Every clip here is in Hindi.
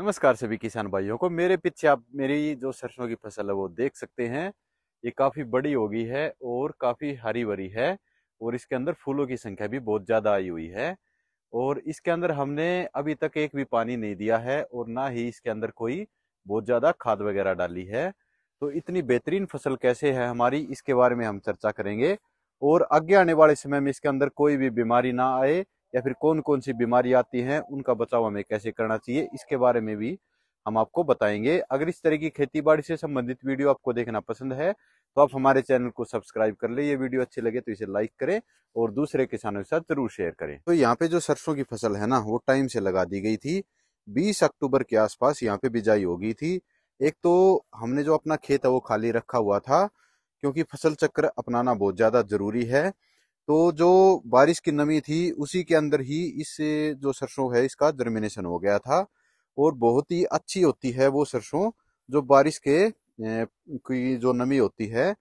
नमस्कार सभी किसान भाइयों को मेरे पीछे आप मेरी जो सरसों की फसल है वो देख सकते हैं ये काफ़ी बड़ी हो गई है और काफ़ी हरी भरी है और इसके अंदर फूलों की संख्या भी बहुत ज़्यादा आई हुई है और इसके अंदर हमने अभी तक एक भी पानी नहीं दिया है और ना ही इसके अंदर कोई बहुत ज़्यादा खाद वगैरह डाली है तो इतनी बेहतरीन फसल कैसे है हमारी इसके बारे में हम चर्चा करेंगे और आगे आने वाले समय में इसके अंदर कोई भी बीमारी ना आए या फिर कौन कौन सी बीमारी आती हैं उनका बचाव हमें कैसे करना चाहिए इसके बारे में भी हम आपको बताएंगे अगर इस तरह की खेती बाड़ी से संबंधित वीडियो आपको देखना पसंद है तो आप हमारे चैनल को सब्सक्राइब कर ले ये वीडियो अच्छे लगे तो इसे लाइक करें और दूसरे किसानों के साथ जरूर शेयर करें तो यहाँ पे जो सरसों की फसल है ना वो टाइम से लगा दी गई थी बीस अक्टूबर के आसपास यहाँ पे बिजाई होगी थी एक तो हमने जो अपना खेत है वो खाली रखा हुआ था क्योंकि फसल चक्र अपनाना बहुत ज़्यादा जरूरी है तो जो बारिश की नमी थी उसी के अंदर ही इस जो सरसों है इसका जर्मिनेशन हो गया था और बहुत ही अच्छी होती है वो सरसों जो बारिश के की जो नमी होती है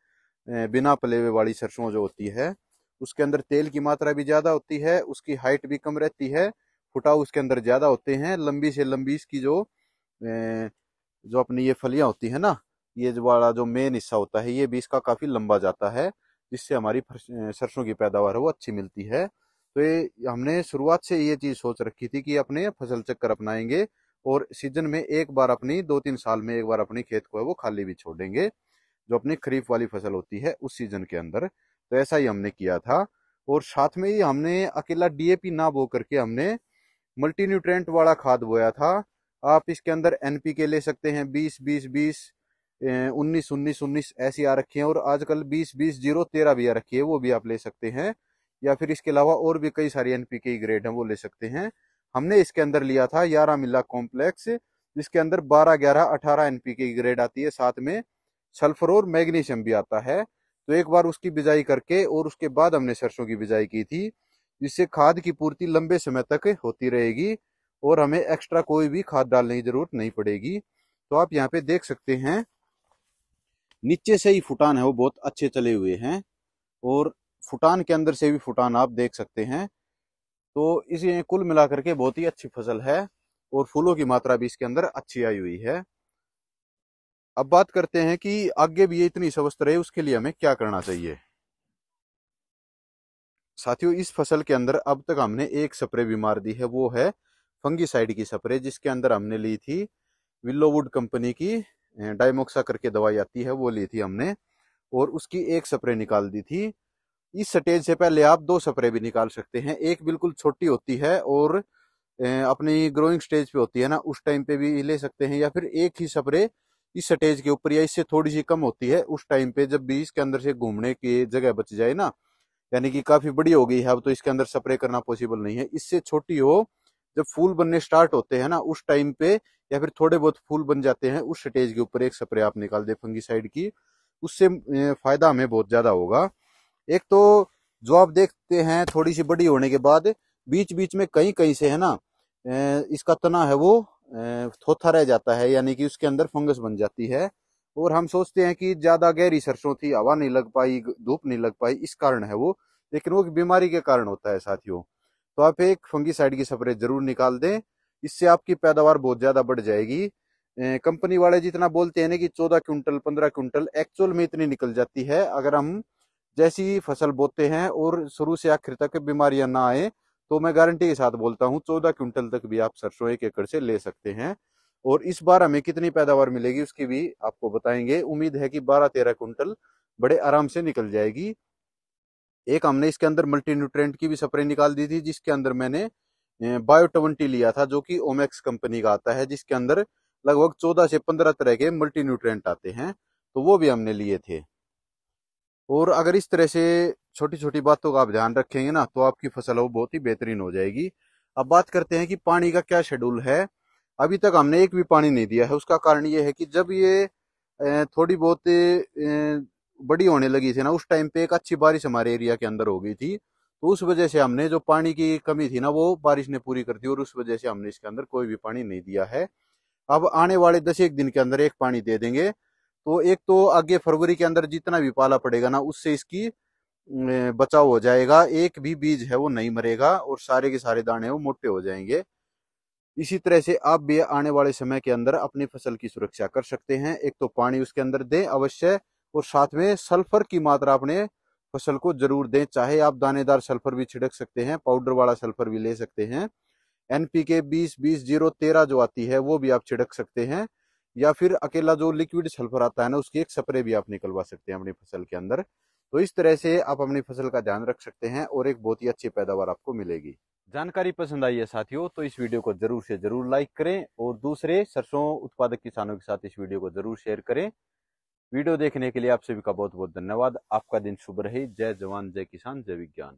बिना पले हुए वाली सरसों जो होती है उसके अंदर तेल की मात्रा भी ज़्यादा होती है उसकी हाइट भी कम रहती है फुटाव उसके अंदर ज़्यादा होते हैं लंबी से लंबी इसकी जो जो अपनी ये फलियां होती है ना ये जो वाला जो मेन हिस्सा होता है ये भी इसका काफ़ी लंबा जाता है जिससे हमारी सरसों की पैदावार है वो अच्छी मिलती है तो ये हमने शुरुआत से ये चीज़ सोच रखी थी कि अपने फसल चक्कर अपनाएंगे और सीजन में एक बार अपनी दो तीन साल में एक बार अपनी खेत को है वो खाली भी छोड़ेंगे जो अपनी खरीफ वाली फसल होती है उस सीजन के अंदर तो ऐसा ही हमने किया था और साथ में ही हमने अकेला डीएपी ना बो करके हमने मल्टी न्यूट्रेंट वाला खाद बोया था आप इसके अंदर के ले सकते हैं बीस बीस बीस उन्नीस उन्नीस उन्नीस ऐसी आ रखी है और आजकल बीस बीस जीरो तेरह भी आ रखी है वो भी आप ले सकते हैं या फिर इसके अलावा और भी कई सारी एनपी के ग्रेड है वो ले सकते हैं हमने इसके अंदर लिया था यारह मिल्ला कॉम्प्लेक्स जिसके अंदर बारह ग्यारह अठारह एनपी के ग्रेड आती है साथ में सल्फर और मैग्नीशियम भी आता है तो एक बार उसकी बिजाई करके और उसके बाद हमने सरसों की बिजाई की थी जिससे खाद की पूर्ति लंबे समय तक होती रहेगी और हमें एक्स्ट्रा कोई भी खाद डालने की जरूरत नहीं पड़ेगी तो आप यहाँ पे देख सकते हैं नीचे से ही फुटान है वो बहुत अच्छे चले हुए हैं और फुटान के अंदर से भी फुटान आप देख सकते हैं तो इसे कुल मिलाकर के बहुत ही अच्छी फसल है और फूलों की मात्रा भी इसके अंदर अच्छी आई हुई है अब बात करते हैं कि आगे भी ये इतनी स्वस्थ रहे उसके लिए हमें क्या करना चाहिए साथियों इस फसल के अंदर अब तक हमने एक स्प्रे भी मार दी है वो है फंगीसाइड की स्प्रे जिसके अंदर हमने ली थी विल्लोवुड कंपनी की डायमोक्सा करके दवाई आती है वो ली थी हमने और उसकी एक स्प्रे निकाल दी थी इस स्टेज से पहले आप दो स्प्रे भी निकाल सकते हैं एक बिल्कुल छोटी होती है और अपनी ग्रोइंग स्टेज पे होती है ना उस टाइम पे भी ले सकते हैं या फिर एक ही स्प्रे इस स्टेज के ऊपर या इससे थोड़ी सी कम होती है उस टाइम पे जब भी इसके अंदर से घूमने की जगह बच जाए ना यानी कि काफी बड़ी हो गई है अब तो इसके अंदर स्प्रे करना पॉसिबल नहीं है इससे छोटी हो जब फूल बनने स्टार्ट होते हैं ना उस टाइम पे या फिर थोड़े बहुत फूल बन जाते हैं उस स्टेज के ऊपर एक स्प्रे आप निकाल दें फंगीसाइड की उससे फायदा हमें बहुत ज्यादा होगा एक तो जो आप देखते हैं थोड़ी सी बड़ी होने के बाद बीच बीच में कहीं कहीं से है ना इसका तना है वो थोथा रह जाता है यानी कि उसके अंदर फंगस बन जाती है और हम सोचते हैं कि ज्यादा गहरी सरसों थी हवा नहीं लग पाई धूप नहीं लग पाई इस कारण है वो लेकिन वो बीमारी के कारण होता है साथियों तो आप एक फंगी साइड की स्प्रे जरूर निकाल दें इससे आपकी पैदावार बहुत ज़्यादा बढ़ जाएगी कंपनी वाले जितना बोलते हैं ना कि चौदह क्विंटल पंद्रह क्विंटल एक्चुअल में इतनी निकल जाती है अगर हम जैसी फसल बोते हैं और शुरू से आखिर तक बीमारियां ना आए तो मैं गारंटी के साथ बोलता हूँ चौदह क्विंटल तक भी आप सरसों एक एकड़ से ले सकते हैं और इस बार हमें कितनी पैदावार मिलेगी उसकी भी आपको बताएंगे उम्मीद है कि बारह तेरह क्विंटल बड़े आराम से निकल जाएगी एक हमने इसके अंदर मल्टी न्यूट्रेंट की भी स्प्रे निकाल दी थी जिसके अंदर मैंने बायो ट्वेंटी लिया था जो कि ओमेक्स कंपनी का आता है जिसके अंदर लगभग चौदह से पंद्रह तरह के मल्टी न्यूट्रेंट आते हैं तो वो भी हमने लिए थे और अगर इस तरह से छोटी छोटी बातों का आप ध्यान रखेंगे ना तो आपकी फसल वो बहुत ही बेहतरीन हो जाएगी अब बात करते हैं कि पानी का क्या शेड्यूल है अभी तक हमने एक भी पानी नहीं दिया है उसका कारण ये है कि जब ये थोड़ी बहुत बड़ी होने लगी थी ना उस टाइम पे एक अच्छी बारिश हमारे एरिया के अंदर हो गई थी तो उस वजह से हमने जो पानी की कमी थी ना वो बारिश ने पूरी कर दी और उस वजह से हमने इसके अंदर कोई भी पानी नहीं दिया है अब आने वाले दस एक दिन के अंदर एक पानी दे देंगे तो एक तो आगे फरवरी के अंदर जितना भी पाला पड़ेगा ना उससे इसकी बचाव हो जाएगा एक भी बीज है वो नहीं मरेगा और सारे के सारे दाने वो मोटे हो जाएंगे इसी तरह से आप भी आने वाले समय के अंदर अपनी फसल की सुरक्षा कर सकते हैं एक तो पानी उसके अंदर दें अवश्य और साथ में सल्फर की मात्रा अपने फसल को जरूर दें चाहे आप दानेदार सल्फर भी छिड़क सकते हैं पाउडर वाला सल्फर भी ले सकते हैं एन पी के बीस बीस जीरो तेरह जो आती है वो भी आप छिड़क सकते हैं या फिर अकेला जो लिक्विड सल्फर आता है ना उसकी एक स्प्रे भी आप निकलवा सकते हैं अपनी फसल के अंदर तो इस तरह से आप अपनी फसल का ध्यान रख सकते हैं और एक बहुत ही अच्छी पैदावार आपको मिलेगी जानकारी पसंद आई है साथियों तो इस वीडियो को जरूर से जरूर लाइक करें और दूसरे सरसों उत्पादक किसानों के साथ इस वीडियो को जरूर शेयर करें वीडियो देखने के लिए आप सभी का बहुत बहुत धन्यवाद आपका दिन शुभ रहे जय जवान जय किसान जय विज्ञान